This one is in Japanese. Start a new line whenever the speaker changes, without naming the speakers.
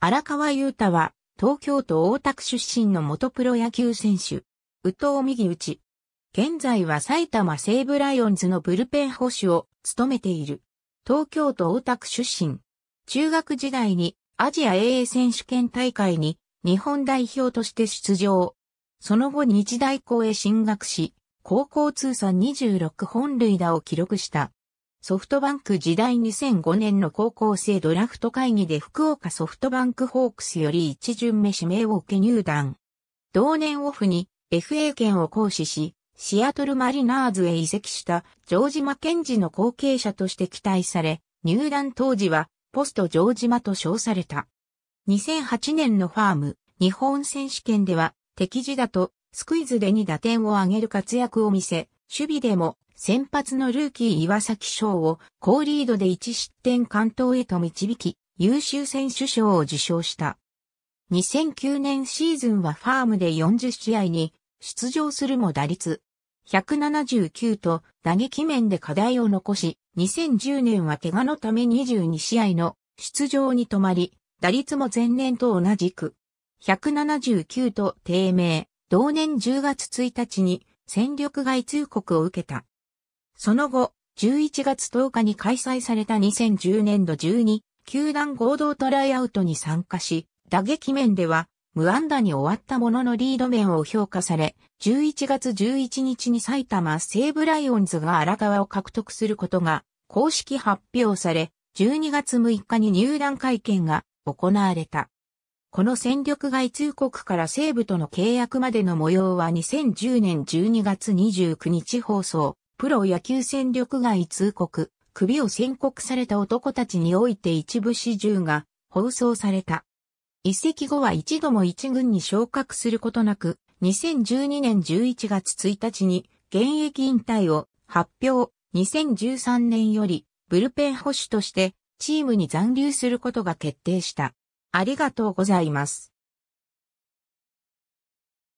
荒川優太は、東京都大田区出身の元プロ野球選手。宇藤右打。現在は埼玉西武ライオンズのブルペン捕手を務めている。東京都大田区出身。中学時代にアジア AA 選手権大会に日本代表として出場。その後日大校へ進学し、高校通算26本塁打を記録した。ソフトバンク時代2005年の高校生ドラフト会議で福岡ソフトバンクホークスより一巡目指名を受け入団。同年オフに FA 権を行使し、シアトルマリナーズへ移籍したジョージ・マケンジの後継者として期待され、入団当時はポストジョージマと称された。2008年のファーム日本選手権では敵地だとスクイズで2打点を挙げる活躍を見せ、守備でも先発のルーキー岩崎翔を高リードで1失点関東へと導き、優秀選手賞を受賞した。2009年シーズンはファームで40試合に出場するも打率179と打撃面で課題を残し、2010年は怪我のため22試合の出場に止まり、打率も前年と同じく179と低迷、同年10月1日に戦力外通告を受けた。その後、11月10日に開催された2010年度12球団合同トライアウトに参加し、打撃面では無安打に終わったもののリード面を評価され、11月11日に埼玉西武ライオンズが荒川を獲得することが公式発表され、12月6日に入団会見が行われた。この戦力外通告から西武との契約までの模様は2010年12月29日放送。プロ野球戦力外通告、首を宣告された男たちにおいて一部始終が放送された。移籍後は一度も一軍に昇格することなく、2012年11月1日に現役引退を発表、2013年よりブルペン保守としてチームに残留することが決定した。ありがとうございます。